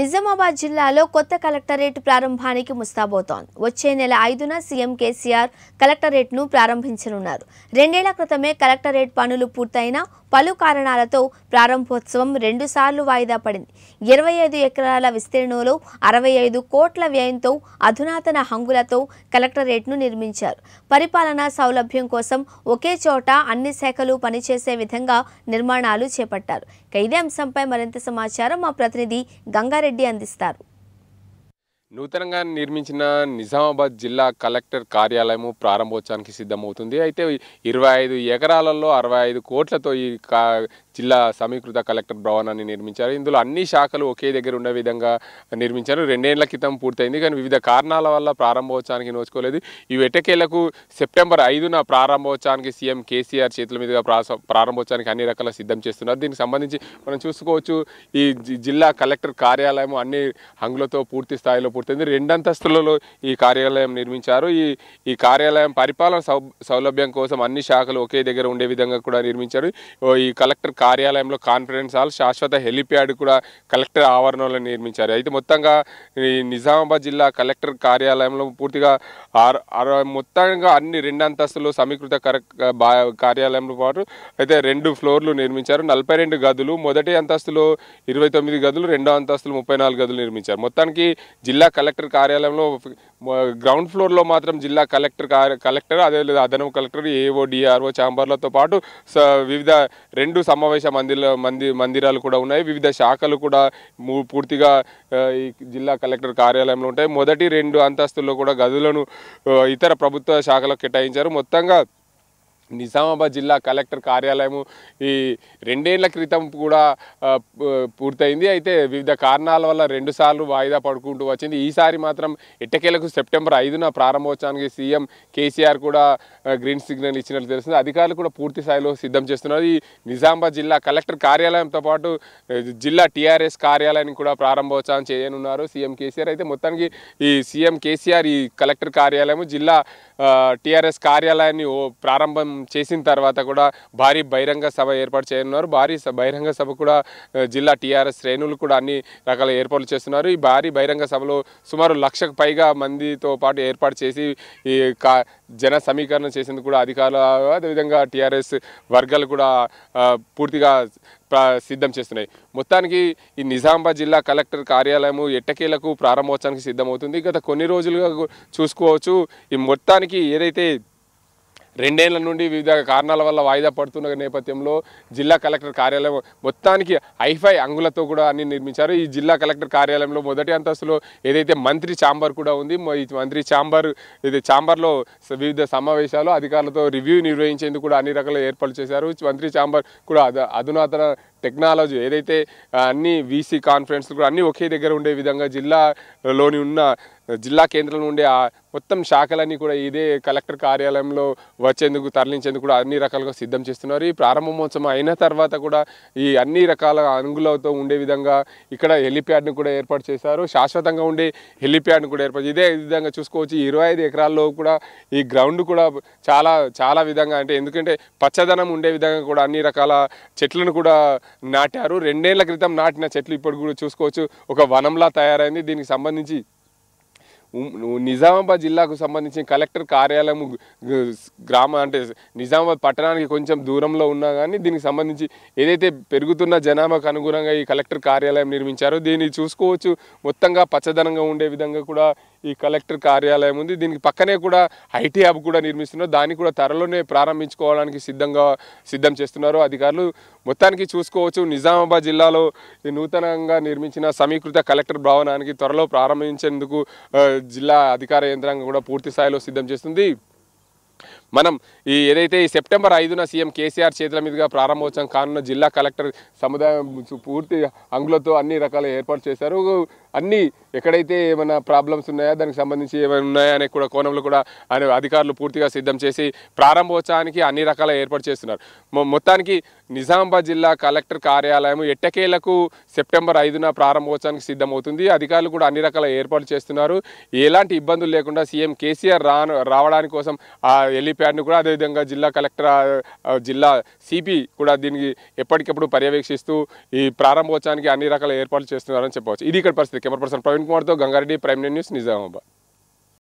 నిజామాబాద్ జిల్లాలో కొత్త కలెక్టరేట్ ప్రారంభానికి ముస్తాబోతోంది వచ్చే నెల ఐదున సీఎం కేసీఆర్ కలెక్టరేట్ను ప్రారంభించనున్నారు రెండేళ్ల క్రితమే కలెక్టరేట్ పనులు పూర్తయిన పలు కారణాలతో ప్రారంభోత్సవం రెండుసార్లు వాయిదా పడింది ఇరవై ఐదు ఎకరాల విస్తీర్ణంలో అరవై ఐదు కోట్ల వ్యయంతో అధునాతన హంగులతో కలెక్టరేట్ను నిర్మించారు పరిపాలనా సౌలభ్యం కోసం ఒకే చోట అన్ని శాఖలు పనిచేసే విధంగా నిర్మాణాలు చేపట్టారు ఇదే అంశంపై మరింత సమాచారం మా ప్రతినిధి గంగారెడ్డి సుబ్బారెడ్డి అందిస్తారు నూతనంగా నిర్మించిన నిజామాబాద్ జిల్లా కలెక్టర్ కార్యాలయము ప్రారంభోత్సవానికి సిద్ధమవుతుంది అయితే ఇరవై ఐదు ఎకరాలలో అరవై ఐదు కోట్లతో ఈ జిల్లా సమీకృత కలెక్టర్ భవనాన్ని నిర్మించారు ఇందులో అన్ని శాఖలు ఒకే దగ్గర ఉండే విధంగా నిర్మించారు రెండేళ్ల క్రితం పూర్తయింది కానీ వివిధ కారణాల వల్ల ప్రారంభోత్సవానికి నోచుకోలేదు ఈ వెటకేళ్లకు సెప్టెంబర్ ఐదున ప్రారంభోత్సవానికి సీఎం కేసీఆర్ చేతుల మీదుగా ప్రారంభోత్సవానికి అన్ని రకాల సిద్ధం చేస్తున్నారు దీనికి సంబంధించి మనం చూసుకోవచ్చు ఈ జిల్లా కలెక్టర్ కార్యాలయం అన్ని హంగులతో పూర్తి స్థాయిలో పూర్తయింది రెండంతస్తులలో ఈ కార్యాలయం నిర్మించారు ఈ ఈ కార్యాలయం పరిపాలన సౌలభ్యం కోసం అన్ని శాఖలు ఒకే దగ్గర ఉండే విధంగా కూడా నిర్మించారు ఈ కలెక్టర్ కార్యాలయంలో కాన్ఫరెన్స్ హాల్ శాశ్వత హెలిప్యాడ్ కూడా కలెక్టర్ ఆవరణలో నిర్మించారు అయితే మొత్తంగా నిజామాబాద్ జిల్లా కలెక్టర్ కార్యాలయంలో పూర్తిగా మొత్తంగా అన్ని రెండు అంతస్తులు సమీకృత కార్యాలయంలో పాటు అయితే రెండు ఫ్లోర్లు నిర్మించారు నలభై రెండు గదులు మొదటి అంతస్తులో ఇరవై తొమ్మిది గదులు రెండో అంతస్తులు ముప్పై నాలుగు గదులు నిర్మించారు మొత్తానికి జిల్లా కలెక్టర్ కార్యాలయంలో గ్రౌండ్ ఫ్లోర్లో మాత్రం జిల్లా కలెక్టర్ కలెక్టర్ అదే అదనపు కలెక్టర్ ఏఓ డిఆర్ఓ ఛాంబర్లతో పాటు వివిధ రెండు సమావేశ సమావేశ మందిర మంది మందిరాలు కూడా ఉన్నాయి వివిధ శాఖలు కూడా పూర్తిగా ఈ జిల్లా కలెక్టర్ కార్యాలయంలో ఉంటాయి మొదటి రెండు అంతస్తుల్లో కూడా గదులను ఇతర ప్రభుత్వ శాఖలకు కేటాయించారు మొత్తంగా నిజామాబాద్ జిల్లా కలెక్టర్ కార్యాలయము ఈ రెండేళ్ల క్రితం కూడా పూర్తయింది అయితే వివిధ కారణాల వల్ల రెండుసార్లు వాయిదా పడుకుంటూ వచ్చింది ఈసారి మాత్రం ఎట్టకేలకు సెప్టెంబర్ ఐదున ప్రారంభోత్సవానికి సీఎం కేసీఆర్ కూడా గ్రీన్ సిగ్నల్ ఇచ్చినట్లు తెలుస్తుంది అధికారులు కూడా పూర్తి స్థాయిలో సిద్ధం చేస్తున్నారు ఈ నిజామాబాద్ జిల్లా కలెక్టర్ కార్యాలయంతో పాటు జిల్లా టీఆర్ఎస్ కార్యాలయానికి కూడా ప్రారంభోత్సవం చేయనున్నారు సీఎం కేసీఆర్ అయితే మొత్తానికి ఈ సీఎం కేసీఆర్ ఈ కలెక్టర్ కార్యాలయము జిల్లా టిఆర్ఎస్ కార్యాలయాన్ని ప్రారంభం చేసిన తర్వాత కూడా భారీ బహిరంగ సభ ఏర్పాటు చేయనున్నారు భారీ బహిరంగ సభ కూడా జిల్లా టీఆర్ఎస్ శ్రేణులు కూడా అన్ని రకాల ఏర్పాట్లు చేస్తున్నారు ఈ భారీ బహిరంగ సభలో సుమారు లక్షకు పైగా మందితో పాటు ఏర్పాటు చేసి ఈ కా జన సమీకరణ చేసింది కూడా అధికారులు అదేవిధంగా టీఆర్ఎస్ వర్గాలు కూడా పూర్తిగా సిద్ధం చేస్తున్నాయి మొత్తానికి ఈ నిజామాబాద్ జిల్లా కలెక్టర్ కార్యాలయము ఎట్టకేలకు ప్రారంభోత్సవానికి సిద్ధమవుతుంది గత కొన్ని రోజులుగా చూసుకోవచ్చు ఈ మొత్తానికి ఏదైతే రెండేళ్ల నుండి వివిధ కారణాల వల్ల వాయిదా పడుతున్న నేపథ్యంలో జిల్లా కలెక్టర్ కార్యాలయం మొత్తానికి హైఫై అంగులతో కూడా అన్ని నిర్మించారు ఈ జిల్లా కలెక్టర్ కార్యాలయంలో మొదటి అంతస్తులో ఏదైతే మంత్రి ఛాంబర్ కూడా ఉంది మంత్రి ఛాంబర్ ఇది ఛాంబర్లో వివిధ సమావేశాలు అధికారులతో రివ్యూ నిర్వహించేందుకు కూడా అన్ని రకాల ఏర్పాట్లు చేశారు మంత్రి ఛాంబర్ కూడా అధునాతన టెక్నాలజీ ఏదైతే అన్ని వీసీ కాన్ఫరెన్స్ కూడా అన్నీ ఒకే దగ్గర ఉండే విధంగా జిల్లాలోని ఉన్న జిల్లా కేంద్రంలో ఉండే ఆ మొత్తం శాఖలన్నీ కూడా ఇదే కలెక్టర్ కార్యాలయంలో వచ్చేందుకు తరలించేందుకు కూడా అన్ని రకాలుగా సిద్ధం చేస్తున్నారు ఈ ప్రారంభోత్సవం అయిన తర్వాత కూడా ఈ అన్ని రకాల అనుగులతో ఉండే విధంగా ఇక్కడ హెలిప్యాడ్ను కూడా ఏర్పాటు చేశారు శాశ్వతంగా ఉండే హెలిప్యాడ్ను కూడా ఏర్పాటు ఇదే విధంగా చూసుకోవచ్చు ఇరవై ఐదు ఎకరాల్లో కూడా ఈ గ్రౌండ్ కూడా చాలా చాలా విధంగా అంటే ఎందుకంటే పచ్చదనం ఉండే విధంగా కూడా అన్ని రకాల చెట్లను కూడా నాటారు రెండేళ్ల క్రితం నాటిన చెట్లు ఇప్పుడు కూడా చూసుకోవచ్చు ఒక వనంలా తయారైంది దీనికి సంబంధించి నిజామాబాద్ జిల్లాకు సంబంధించిన కలెక్టర్ కార్యాలయం గ్రామ అంటే నిజామాబాద్ పట్టణానికి కొంచెం దూరంలో ఉన్నా కానీ దీనికి సంబంధించి ఏదైతే పెరుగుతున్న జనాభాకు అనుగుణంగా ఈ కలెక్టర్ కార్యాలయం నిర్మించారో దీన్ని చూసుకోవచ్చు మొత్తంగా పచ్చదనంగా ఉండే విధంగా కూడా ఈ కలెక్టర్ కార్యాలయం ఉంది దీనికి పక్కనే కూడా ఐటీ హబ్ కూడా నిర్మిస్తున్నారు దాన్ని కూడా త్వరలోనే ప్రారంభించుకోవడానికి సిద్ధంగా సిద్ధం చేస్తున్నారు అధికారులు మొత్తానికి చూసుకోవచ్చు నిజామాబాద్ జిల్లాలో నూతనంగా నిర్మించిన సమీకృత కలెక్టర్ భవనానికి త్వరలో ప్రారంభించేందుకు జిల్లా అధికార యంత్రాంగం కూడా పూర్తి స్థాయిలో సిద్ధం చేస్తుంది మనం ఈ ఏదైతే ఈ సెప్టెంబర్ ఐదున సీఎం కేసీఆర్ చేతుల మీదుగా ప్రారంభోత్సవం కానున్న జిల్లా కలెక్టర్ సముదాయం పూర్తి అంగులతో అన్ని రకాల ఏర్పాటు చేశారు అన్ని ఎక్కడైతే ఏమైనా ప్రాబ్లమ్స్ ఉన్నాయో దానికి సంబంధించి ఏమైనా ఉన్నాయా అనే కూడా కోణంలో కూడా అధికారులు పూర్తిగా సిద్ధం చేసి ప్రారంభోత్సవానికి అన్ని రకాల ఏర్పాటు చేస్తున్నారు మొత్తానికి నిజామాబాద్ జిల్లా కలెక్టర్ కార్యాలయం ఎట్టకేలకు సెప్టెంబర్ ఐదున ప్రారంభోత్సవానికి సిద్ధమవుతుంది అధికారులు కూడా అన్ని రకాల ఏర్పాట్లు చేస్తున్నారు ఎలాంటి ఇబ్బందులు లేకుండా సీఎం కేసీఆర్ రావడానికి కోసం ఆ వెళ్ళిపోయి ప్యాడ్ను కూడా అదేవిధంగా జిల్లా కలెక్టర్ జిల్లా సిపి కూడా దీనికి ఎప్పటికప్పుడు పర్యవేక్షిస్తూ ఈ ప్రారంభోత్సవానికి అన్ని రకాల ఏర్పాట్లు చేస్తున్నారని చెప్పవచ్చు ఇది ఇక్కడ పరిస్థితి కెమెరా పర్సన్ ప్రవీణ్ కుమార్తో గంగారెడ్డి ప్రైమ్ న్యూస్ నిజామాబాద్